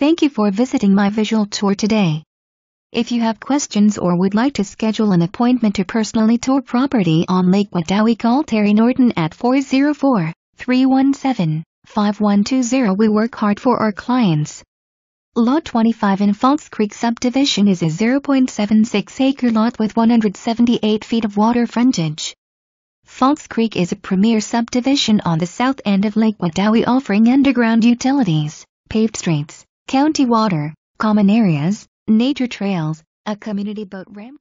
Thank you for visiting my visual tour today. If you have questions or would like to schedule an appointment to personally tour property on Lake Wadawi, call Terry Norton at 404-317-5120. We work hard for our clients. Lot 25 in Falls Creek subdivision is a 0.76-acre lot with 178 feet of water frontage. Falls Creek is a premier subdivision on the south end of Lake Wadawi offering underground utilities, paved streets, county water, common areas, nature trails, a community boat ramp.